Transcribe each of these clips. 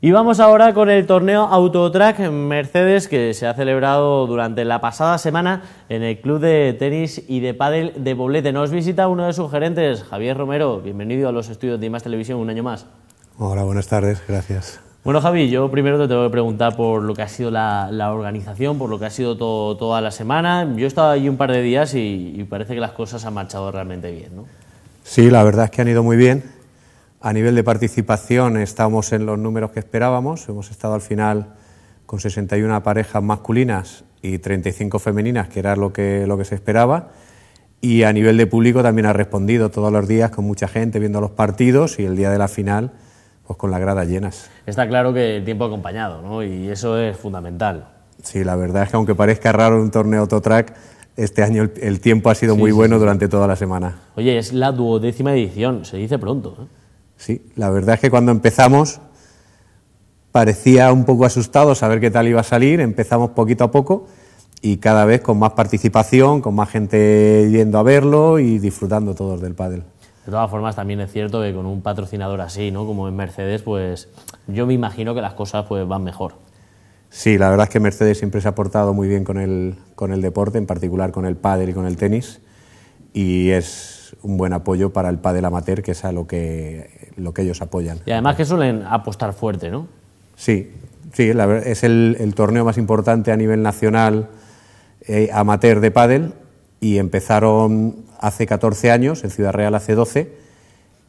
Y vamos ahora con el torneo Autotrack Mercedes que se ha celebrado durante la pasada semana en el Club de Tenis y de Pádel de Poblete. Nos visita uno de sus gerentes, Javier Romero. Bienvenido a los estudios de Más Televisión un año más. Hola, buenas tardes, gracias. Bueno, Javi, yo primero te tengo que preguntar por lo que ha sido la, organización, por lo que ha sido toda la semana. Yo he estado allí un par de días y, y parece que las cosas han marchado realmente bien, ¿no? Sí, la verdad es que han ido muy bien. A nivel de participación estamos en los números que esperábamos, hemos estado al final con 61 parejas masculinas y 35 femeninas, que era lo que, lo que se esperaba. Y a nivel de público también ha respondido todos los días con mucha gente viendo los partidos y el día de la final pues con las gradas llenas. Está claro que el tiempo ha acompañado, ¿no? Y eso es fundamental. Sí, la verdad es que aunque parezca raro un torneo autotrack, este año el, tiempo ha sido muy bueno durante toda la semana. Oye, es la duodécima edición, se dice pronto. ¿eh? Sí, la verdad es que cuando empezamos parecía un poco asustado saber qué tal iba a salir, empezamos poquito a poco y cada vez con más participación, con más gente yendo a verlo y disfrutando todos del pádel. De todas formas, también es cierto que con un patrocinador así, ¿no? Como es Mercedes, pues yo me imagino que las cosas pues van mejor. Sí, la verdad es que Mercedes siempre se ha portado muy bien con el, con el deporte, en particular con el pádel y con el tenis, y es, un buen apoyo para el pádel amateur, que es a lo que, lo que ellos apoyan. Y además que suelen apostar fuerte, ¿no? Sí, sí, es el, torneo más importante a nivel nacional eh, amateur de pádel y empezaron hace 14 años, en Ciudad Real hace 12,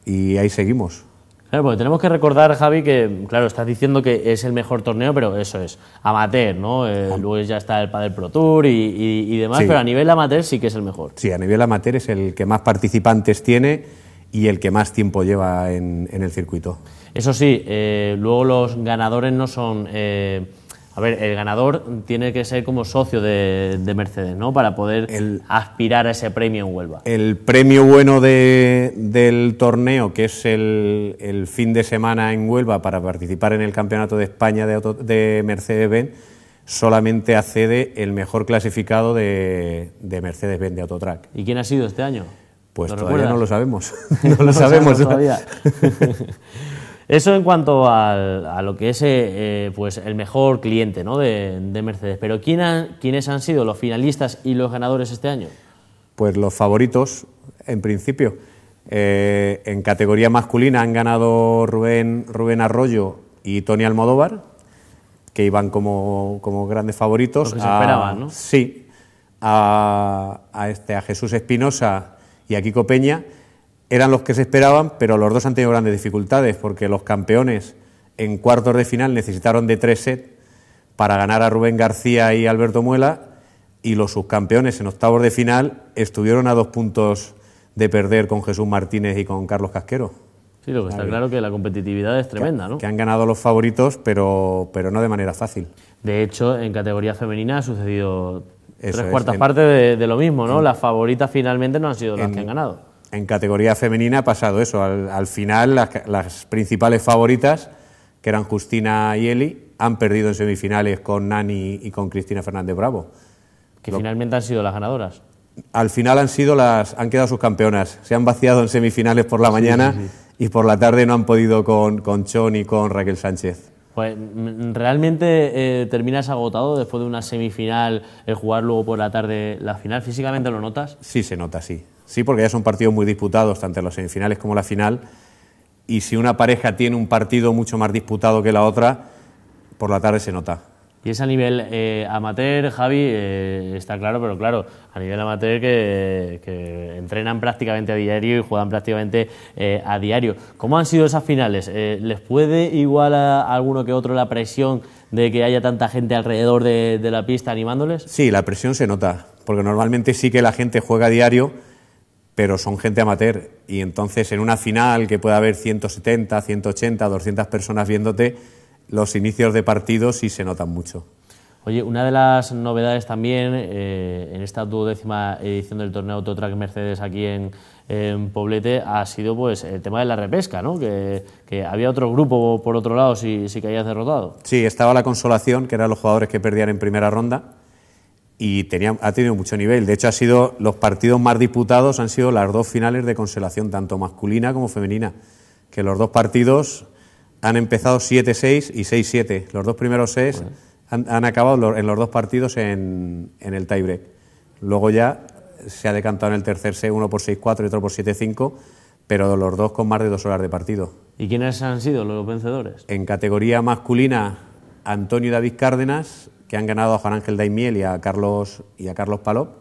y ahí seguimos. Bueno, tenemos que recordar, Javi, que, claro, estás diciendo que es el mejor torneo, pero eso es amateur, ¿no? Eh, ah. luego ya está el Padel Pro Tour y, demás, pero a nivel amateur sí que es el mejor. Sí, a nivel amateur es el que más participantes tiene y el que más tiempo lleva en, el circuito. Eso sí, eh, luego los ganadores no son... Eh, a ver, el ganador tiene que ser como socio de, Mercedes, ¿no? Para poder aspirar a ese premio en Huelva. El premio bueno del torneo, que es el, fin de semana en Huelva para participar en el Campeonato de España de, de Mercedes-Benz, solamente accede el mejor clasificado de, Mercedes-Benz de Autotrack. ¿Y quién ha sido este año? Pues todavía no lo sabemos. no lo sabemos. todavía. Eso en cuanto a lo que es eh, eh, pues, el mejor cliente ¿no? de, Mercedes. Pero ¿quiénes han sido los finalistas y los ganadores este año? Pues los favoritos, en principio. Eh, en categoría masculina han ganado Rubén, Rubén Arroyo y Tony Almodóvar, que iban como, grandes favoritos. ¿no? Sí. A, a, este, a Jesús Espinosa y a Kiko Peña eran los que se esperaban, pero los dos han tenido grandes dificultades porque los campeones en cuartos de final necesitaron de tres sets para ganar a Rubén García y Alberto Muela y los subcampeones en octavos de final estuvieron a dos puntos de perder con Jesús Martínez y con Carlos Casquero. Sí, lo que está claro que la competitividad es tremenda, ¿no? Que han ganado los favoritos, pero, pero no de manera fácil. De hecho, en categoría femenina ha sucedido tres cuartas partes de, lo mismo, ¿no? Las favoritas finalmente no han sido las que han ganado en categoría femenina ha pasado eso. Al, final, las, principales favoritas, que eran Justina y Eli, han perdido en semifinales con Nani y con Cristina Fernández Bravo. Que finalmente han sido las ganadoras. Al final han sido las. han quedado sus campeonas. Se han vaciado en semifinales por la mañana y por la tarde no han podido con, con Chon y con Raquel Sánchez. Pues mm, realmente eh, terminas agotado después de una semifinal, el jugar luego por la tarde la final. ¿Físicamente lo notas? Sí, se nota, sí. Sí, porque ya son partidos muy disputados, tanto en las semifinales como la final. Y si una pareja tiene un partido mucho más disputado que la otra, por la tarde se nota. Y es a nivel eh, amateur, Javi, eh, está claro, pero claro, a nivel amateur que, entrenan prácticamente a diario y juegan prácticamente eh, a diario. ¿Cómo han sido esas finales? ¿Les puede igual a, alguno que otro la presión de que haya tanta gente alrededor de, de la pista animándoles? Sí, la presión se nota, porque normalmente sí que la gente juega a diario pero son gente amateur. Y entonces en una final que pueda haber 170, 180, 200 personas viéndote, los inicios de partido sí se notan mucho. Oye, una de las novedades también eh, en esta duodécima edición del torneo Autotrack Mercedes aquí en, Poblete ha sido pues el tema de la repesca, ¿no? Que, había otro grupo por otro lado si, si caías derrotado. Sí, estaba la consolación, que eran los jugadores que perdían en primera ronda y ha tenido mucho nivel. De hecho, ha sido los partidos más disputados han sido las dos finales de consolación, tanto masculina como femenina, que los dos partidos han empezado 7-6 y 6-7. Los dos primeros seis han, acabado en los dos partidos en, en el tiebreak. Luego ya se ha decantado en el tercer set uno por 6-4 y otro por 7-5, pero los dos con más de dos horas de partido. ¿Y quiénes han sido los vencedores? En categoría masculina, Antonio David Cárdenas que han ganado a Juan Ángel Daimiel y a Carlos, y a Carlos Palop.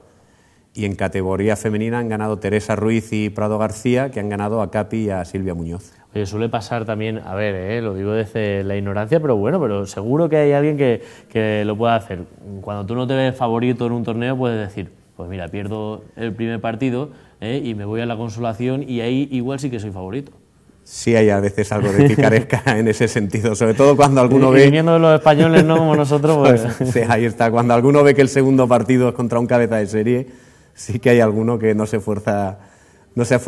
Y en categoría femenina han ganado Teresa Ruiz y Prado García, que han ganado a Capi y a Silvia Muñoz. Oye, suele pasar también, a ver, eh, lo digo desde la ignorancia, pero bueno, pero seguro que hay alguien que, lo pueda hacer. Cuando tú no te ves favorito en un torneo, puedes decir, pues mira, pierdo el primer partido eh, y me voy a la consolación y ahí igual sí que soy favorito sí hay a veces algo de picaresca en ese sentido, sobre todo cuando alguno ve... viniendo de los españoles, no como nosotros, pues... sí, ahí está, cuando alguno ve que el segundo partido es contra un cabeza de serie, sí que hay alguno que no se esfuerza no se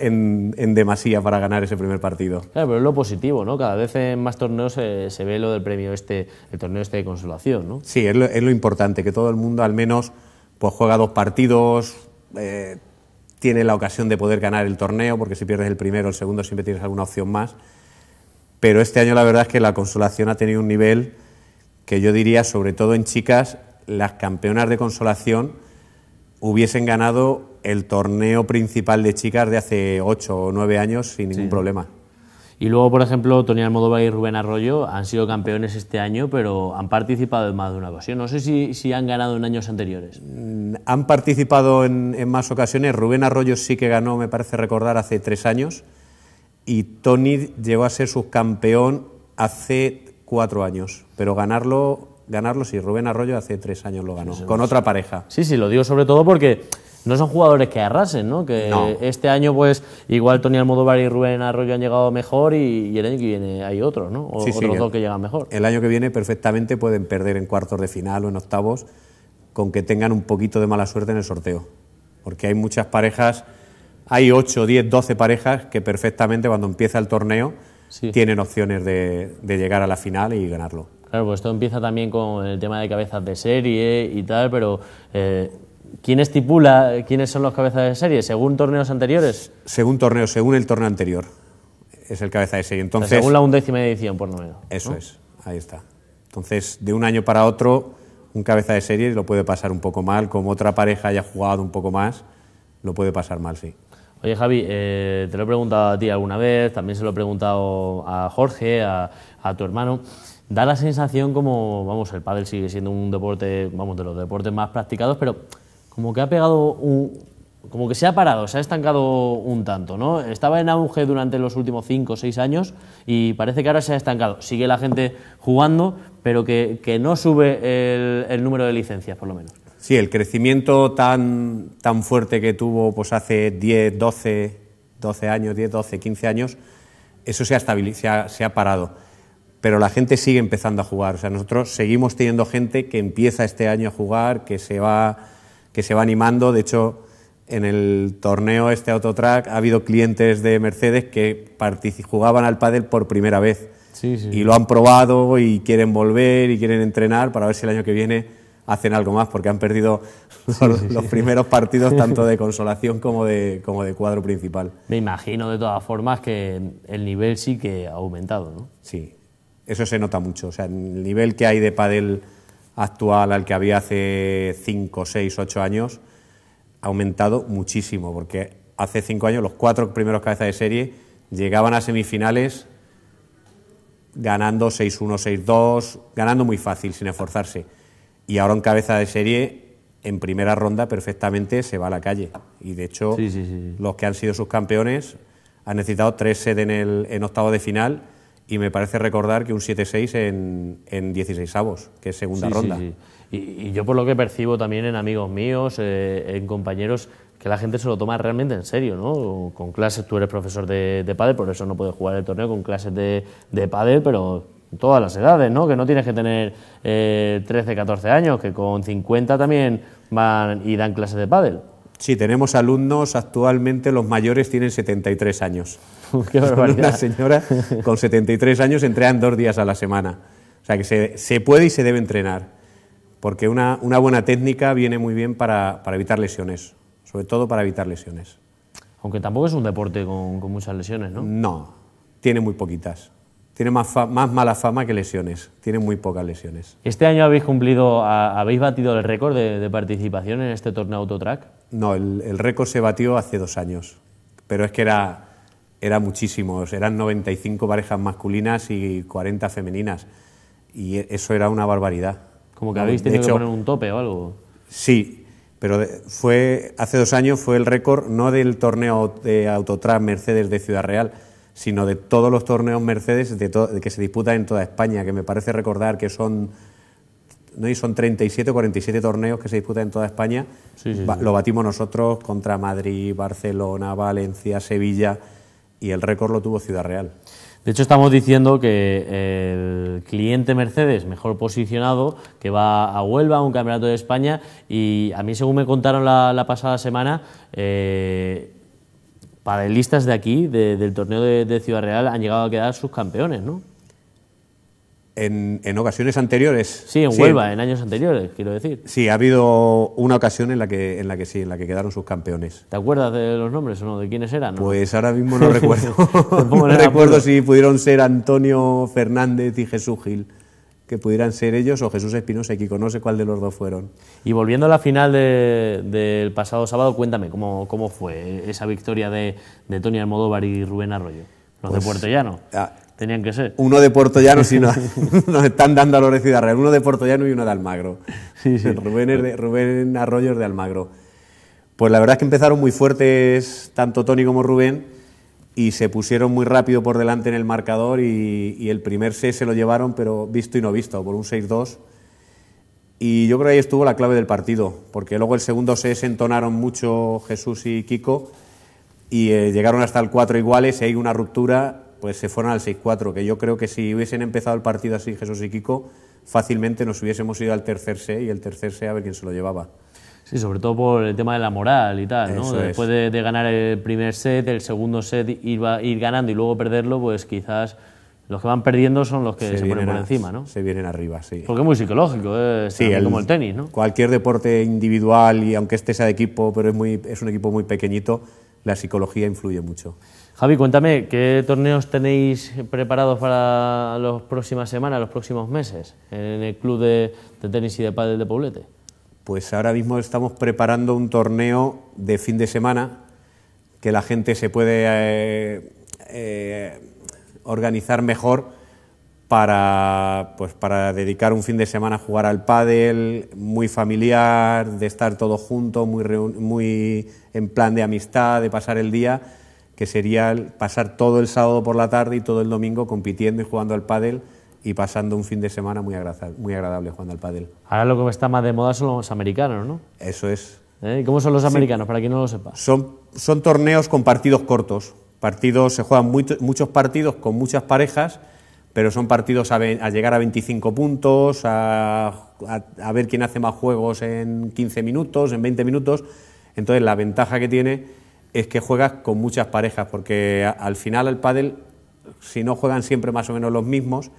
en, demasía para ganar ese primer partido. Claro, pero es lo positivo, ¿no? Cada vez en más torneos se, ve lo del premio este, el torneo este de consolación, ¿no? Sí, es lo, importante, que todo el mundo al menos pues juega dos partidos, eh, tiene la ocasión de poder ganar el torneo, porque si pierdes el primero, o el segundo siempre tienes alguna opción más. Pero este año la verdad es que la consolación ha tenido un nivel que yo diría, sobre todo en chicas, las campeonas de consolación hubiesen ganado el torneo principal de chicas de hace 8 o 9 años sin ningún problema. Y luego, por ejemplo, Tony Almodóvar y Rubén Arroyo han sido campeones este año, pero han participado en más de una ocasión. No sé si, si han ganado en años anteriores. Mm, han participado en, más ocasiones. Rubén Arroyo sí que ganó, me parece recordar, hace tres años. Y Tony llegó a ser subcampeón hace cuatro años. Pero ganarlo, ganarlo sí. Rubén Arroyo hace tres años lo ganó, con otra pareja. Sí, sí, lo digo sobre todo porque no son jugadores que arrasen, ¿no? Que este año, pues, igual Tony Almodóvar y Rubén Arroyo han llegado mejor y, el año que viene hay otros, ¿no? O, otros dos que llegan mejor. El año que viene perfectamente pueden perder en cuartos de final o en octavos con que tengan un poquito de mala suerte en el sorteo. Porque hay muchas parejas, hay 8, 10, 12 parejas que perfectamente cuando empieza el torneo tienen opciones de, llegar a la final y ganarlo. Claro, pues esto empieza también con el tema de cabezas de serie y tal, pero... Eh, ¿Quién estipula quiénes son los cabezas de serie? ¿Según torneos anteriores? Según torneo, según el torneo anterior. Es el cabeza de serie. Entonces, según la undécima edición, por lo menos. Eso es, ahí está. Entonces, de un año para otro, un cabeza de serie lo puede pasar un poco mal. Como otra pareja haya jugado un poco más, lo puede pasar mal, sí. Oye Javi, eh, te lo he preguntado a ti alguna vez, también se lo he preguntado a Jorge, a, a tu hermano. Da la sensación como, vamos, el pádel sigue siendo un deporte, vamos, de los deportes más practicados, pero como que ha pegado un, como que se ha parado, se ha estancado un tanto, ¿no? Estaba en auge durante los últimos 5 o 6 años y parece que ahora se ha estancado. Sigue la gente jugando, pero que, no sube el, número de licencias, por lo menos. Sí, el crecimiento tan, tan fuerte que tuvo pues hace 10, 12, 12 años, 10, 12, 15 años, eso se ha, se ha parado. Pero la gente sigue empezando a jugar. O sea, nosotros seguimos teniendo gente que empieza este año a jugar, que se va que se va animando. De hecho, en el torneo este Autotrack ha habido clientes de Mercedes que jugaban al pádel por primera vez y lo han probado y quieren volver y quieren entrenar para ver si el año que viene hacen algo más porque han perdido los, primeros partidos tanto de consolación como de, como de cuadro principal. Me imagino de todas formas que el nivel sí que ha aumentado, ¿no? Sí, eso se nota mucho. O sea, el nivel que hay de pádel actual al que había hace 5, 6, 8 años ha aumentado muchísimo, porque hace 5 años los cuatro primeros cabezas de serie llegaban a semifinales ganando 6-1, 6-2, ganando muy fácil, sin esforzarse. Y ahora en cabeza de serie, en primera ronda perfectamente se va a la calle. Y de hecho, los que han sido sus campeones han necesitado tres sedes en, el, en octavo de final y me parece recordar que un 7-6 en, en 16 avos, que es segunda ronda. Y, yo por lo que percibo también en amigos míos, eh, en compañeros, que la gente se lo toma realmente en serio, ¿no? Con clases, tú eres profesor de, de pádel, por eso no puedes jugar el torneo con clases de, de pádel, pero todas las edades, ¿no? Que no tienes que tener eh, 13, 14 años, que con 50 también van y dan clases de pádel. Sí, tenemos alumnos, actualmente los mayores tienen 73 años. Qué barbaridad. señora con 73 años entrenan dos días a la semana. O sea que se, se puede y se debe entrenar, porque una, buena técnica viene muy bien para, evitar lesiones, sobre todo para evitar lesiones. Aunque tampoco es un deporte con, con muchas lesiones, ¿no? No, tiene muy poquitas tiene más, más, mala fama que lesiones, tiene muy pocas lesiones. ¿Este año habéis cumplido, habéis batido el récord de, participación en este torneo Autotrack? No, el, récord se batió hace dos años, pero es que era, era muchísimo, eran 95 parejas masculinas y 40 femeninas, y e, eso era una barbaridad. Como que habéis tenido que poner un tope o algo. Sí, pero fue hace dos años fue el récord no del torneo de Autotrack Mercedes de Ciudad Real, sino de todos los torneos Mercedes de que se disputan en toda España, que me parece recordar que son no y son 37 o 47 torneos que se disputan en toda España. Lo batimos nosotros contra Madrid, Barcelona, Valencia, Sevilla y el récord lo tuvo Ciudad Real. De hecho, estamos diciendo que el cliente Mercedes, mejor posicionado, que va a Huelva, a un campeonato de España, y a mí, según me contaron la, pasada semana, eh, listas de aquí, del torneo de, Ciudad Real, han llegado a quedar sus campeones, ¿no? En, ocasiones anteriores. Sí, en Huelva, en, años anteriores, quiero decir. Sí, ha habido una ocasión en la que, en la que sí, en la que quedaron sus campeones. ¿Te acuerdas de los nombres o no? ¿De quiénes eran? Pues ahora mismo no recuerdo. no recuerdo si pudieron ser Antonio Fernández y Jesús Gil que pudieran ser ellos o Jesús Espinosa y conoce cuál de los dos fueron. Y volviendo a la final del pasado sábado, cuéntame, ¿cómo, cómo fue esa victoria de, Tony Almodóvar y Rubén Arroyo? Los de pues, Puerto Llano. Ah, Tenían que ser. Uno de Puerto Llano, si no, nos están dando a Lorenzo Real. Uno de Puerto Llano y uno de Almagro. Rubén Arroyo es de Almagro. Pues la verdad es que empezaron muy fuertes tanto Tony como Rubén y se pusieron muy rápido por delante en el marcador y, el primer 6 se lo llevaron, pero visto y no visto, por un 6-2. Y yo creo que ahí estuvo la clave del partido, porque luego el segundo 6 se entonaron mucho Jesús y Kiko y eh, llegaron hasta el 4 iguales y hay una ruptura, pues se fueron al 6-4, que yo creo que si hubiesen empezado el partido así Jesús y Kiko, fácilmente nos hubiésemos ido al tercer set y el tercer set a ver quién se lo llevaba. Sí, sobre todo por el tema de la moral y tal, ¿no? Después de, ganar el primer set, el segundo set ir, ir ganando y luego perderlo, pues quizás los que van perdiendo son los que se, ponen por encima, ¿no? Se vienen arriba, sí. Porque es muy psicológico, ¿eh? sí, el, como el tenis, Cualquier deporte individual, y aunque este sea de equipo, pero es, muy, es un equipo muy pequeñito, la psicología influye mucho. Javi, cuéntame, ¿qué torneos tenéis preparados para las próximas semanas, los próximos meses, en el club de, tenis y de pádel de Poblete? pues ahora mismo estamos preparando un torneo de fin de semana que la gente se puede eh, eh, organizar mejor pues para, dedicar un fin de semana a jugar al pádel, muy familiar, de estar todos juntos, muy, muy en plan de amistad, de pasar el día, que sería pasar todo el sábado por la tarde y todo el domingo compitiendo y jugando al pádel y pasando un fin de semana muy agradable, muy agradable jugando al pádel. Ahora lo que está más de moda son los americanos, ¿no? Eso es. ¿Eh? cómo son los americanos, para quien no lo sepa? Son, son torneos con partidos cortos. Partidos, se juegan muchos partidos con muchas parejas, pero son partidos a, llegar a 25 puntos, a, a, a ver quién hace más juegos en 15 minutos, en 20 minutos. Entonces, la ventaja que tiene es que juegas con muchas parejas, porque al final al pádel, si no juegan siempre más o menos los mismos,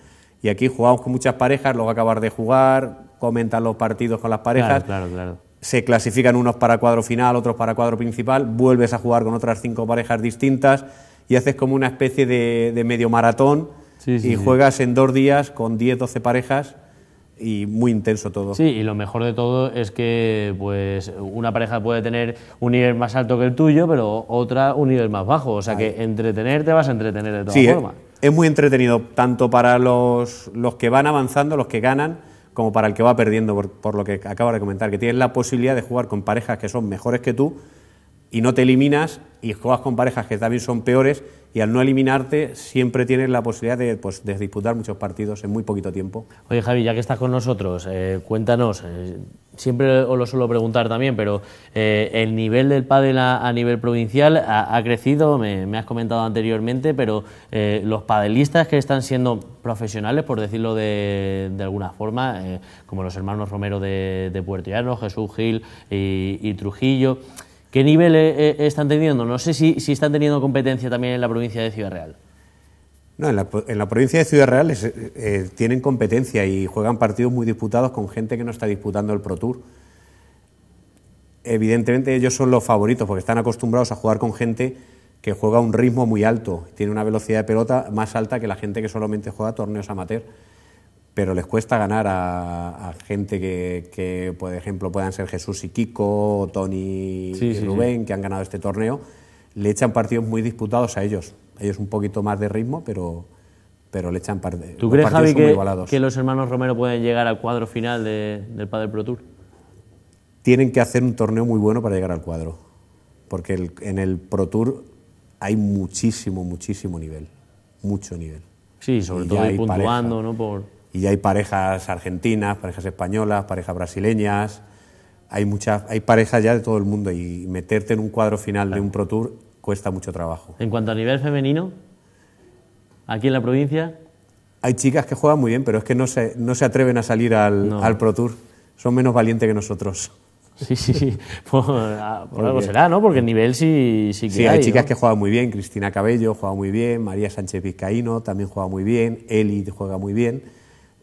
y aquí jugamos con muchas parejas, luego acabas de jugar, comentan los partidos con las parejas. Claro, claro, Se clasifican unos para cuadro final, otros para cuadro principal, vuelves a jugar con otras cinco parejas distintas y haces como una especie de, medio maratón y juegas en dos días con 10, 12 parejas y muy intenso todo. Sí, y lo mejor de todo es que pues una pareja puede tener un nivel más alto que el tuyo, pero otra un nivel más bajo. O sea que entretenerte vas a entretener de todas eh, formas es muy entretenido, tanto para los, los, que van avanzando, los que ganan, como para el que va perdiendo, por, lo que acabo de comentar, que tienes la posibilidad de jugar con parejas que son mejores que tú y no te eliminas y juegas con parejas que también son peores y al no eliminarte siempre tienes la posibilidad de, pues, disputar muchos partidos en muy poquito tiempo. Oye Javi, ya que estás con nosotros, eh, cuéntanos, eh, siempre os lo suelo preguntar también, pero eh, el nivel del pádel a, nivel provincial ha, crecido, me, has comentado anteriormente, pero eh, los padelistas que están siendo profesionales, por decirlo de, alguna forma, eh, como los hermanos Romero de, Puerto Llano, Jesús Gil y, Trujillo, ¿qué nivel están teniendo? No sé si, si están teniendo competencia también en la provincia de Ciudad Real en la, provincia de Ciudad Real eh, tienen competencia y juegan partidos muy disputados con gente que no está disputando el Pro Tour. Evidentemente ellos son los favoritos porque están acostumbrados a jugar con gente que juega a un ritmo muy alto, tiene una velocidad de pelota más alta que la gente que solamente juega torneos amateur, pero les cuesta ganar a, gente que, por ejemplo, puedan ser Jesús y Kiko, o Tony y Rubén, que han ganado este torneo, le echan partidos muy disputados a ellos. Ellos un poquito más de ritmo, pero, pero le echan par de, ¿Tú crees, Javi, que, los hermanos Romero pueden llegar al cuadro final del padre Pro Tour? Tienen que hacer un torneo muy bueno para llegar al cuadro, porque en el Pro Tour hay muchísimo, muchísimo nivel, mucho nivel. Sí, sobre todo puntuando, ¿no? Y hay parejas argentinas, parejas españolas, parejas brasileñas, hay muchas, hay parejas ya de todo el mundo y meterte en un cuadro final de un Pro Tour cuesta mucho trabajo. En cuanto a nivel femenino, aquí en la provincia... Hay chicas que juegan muy bien, pero es que no se, no se atreven a salir al, Pro Tour. Son menos valientes que nosotros. Sí, sí, sí. Por, ah, algo será, ¿no? Porque el nivel sí, sí que sí, hay. chicas que juegan muy bien. Cristina Cabello juega muy bien. María Sánchez Vizcaíno también juega muy bien. Eli juega muy bien.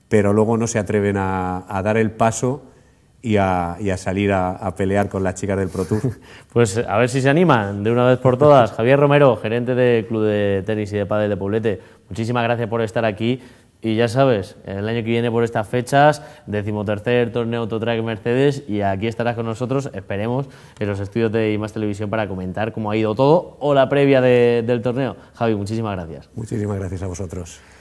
Pero luego no se atreven a dar el paso y a, salir a, pelear con las chicas del Pro Tour. Pues a ver si se animan de una vez por todas. Javier Romero, gerente del Club de Tenis y de pádel de Poblete, muchísimas gracias por estar aquí. Y ya sabes, el año que viene por estas fechas, decimotercer torneo Autotrack Mercedes, y aquí estarás con nosotros, esperemos, en los estudios de más Televisión para comentar cómo ha ido todo o la previa del torneo. Javi, muchísimas gracias. Muchísimas gracias a vosotros.